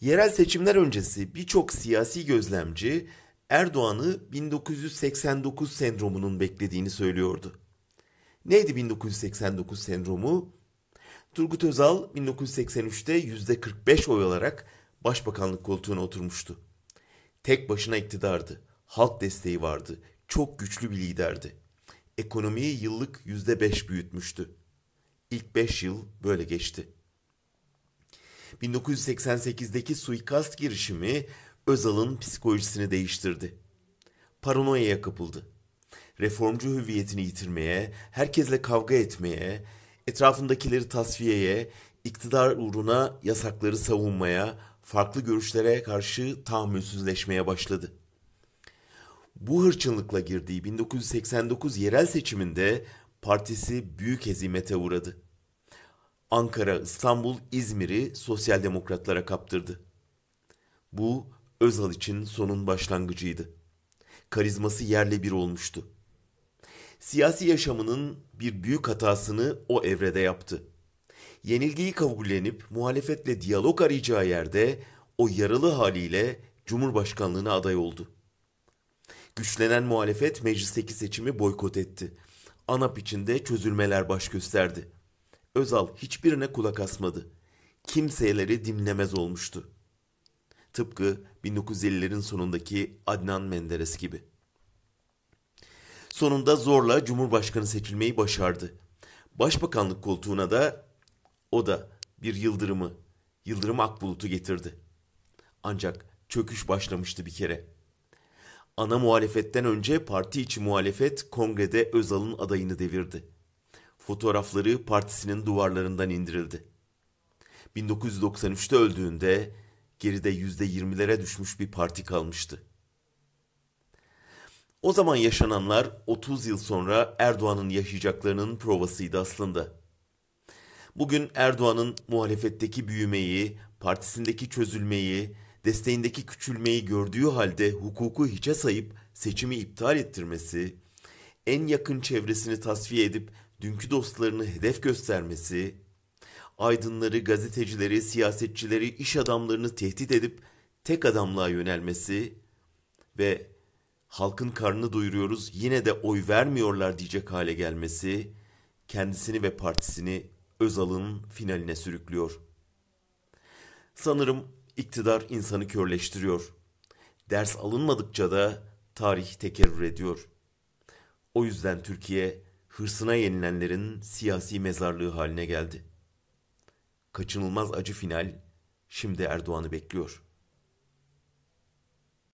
Yerel seçimler öncesi birçok siyasi gözlemci Erdoğan'ı 1989 sendromunun beklediğini söylüyordu. Neydi 1989 sendromu? Turgut Özal 1983'te %45 oy alarak başbakanlık koltuğuna oturmuştu. Tek başına iktidardı. Halk desteği vardı. Çok güçlü bir liderdi. Ekonomiyi yıllık %5 büyütmüştü. İlk 5 yıl böyle geçti. 1988'deki suikast girişimi Özal'ın psikolojisini değiştirdi. Paranoyaya kapıldı. Reformcu hüviyetini yitirmeye, herkesle kavga etmeye, etrafındakileri tasfiyeye, iktidar uğruna yasakları savunmaya, farklı görüşlere karşı tahammülsüzleşmeye başladı. Bu hırçınlıkla girdiği 1989 yerel seçiminde partisi büyük hezimete uğradı. Ankara, İstanbul, İzmir'i sosyal demokratlara kaptırdı. Bu Özal için sonun başlangıcıydı. Karizması yerle bir olmuştu. Siyasi yaşamının bir büyük hatasını o evrede yaptı. Yenilgiyi kabullenip muhalefetle diyalog arayacağı yerde o yaralı haliyle Cumhurbaşkanlığına aday oldu. Güçlenen muhalefet meclisteki seçimi boykot etti. ANAP içinde çözülmeler baş gösterdi. Özal hiçbirine kulak asmadı. Kimseleri dinlemez olmuştu. Tıpkı 1950'lerin sonundaki Adnan Menderes gibi. Sonunda zorla Cumhurbaşkanı seçilmeyi başardı. Başbakanlık koltuğuna da o da bir yıldırımı, Yıldırım Akbulut'u getirdi. Ancak çöküş başlamıştı bir kere. Ana muhalefetten önce parti içi muhalefet kongrede Özal'ın adayını devirdi. Fotoğrafları partisinin duvarlarından indirildi. 1993'te öldüğünde geride %20'lere düşmüş bir parti kalmıştı. O zaman yaşananlar 30 yıl sonra Erdoğan'ın yaşayacaklarının provasıydı aslında. Bugün Erdoğan'ın muhalefetteki büyümeyi, partisindeki çözülmeyi, desteğindeki küçülmeyi gördüğü halde hukuku hiçe sayıp seçimi iptal ettirmesi, en yakın çevresini tasfiye edip dünkü dostlarını hedef göstermesi, aydınları, gazetecileri, siyasetçileri, iş adamlarını tehdit edip tek adamlığa yönelmesi ve halkın karnını doyuruyoruz yine de oy vermiyorlar diyecek hale gelmesi kendisini ve partisini Özal'ın finaline sürüklüyor. Sanırım iktidar insanı körleştiriyor. Ders alınmadıkça da tarih tekerrür ediyor. O yüzden Türkiye hırsına yenilenlerin siyasi mezarlığı haline geldi. Kaçınılmaz acı final şimdi Erdoğan'ı bekliyor.''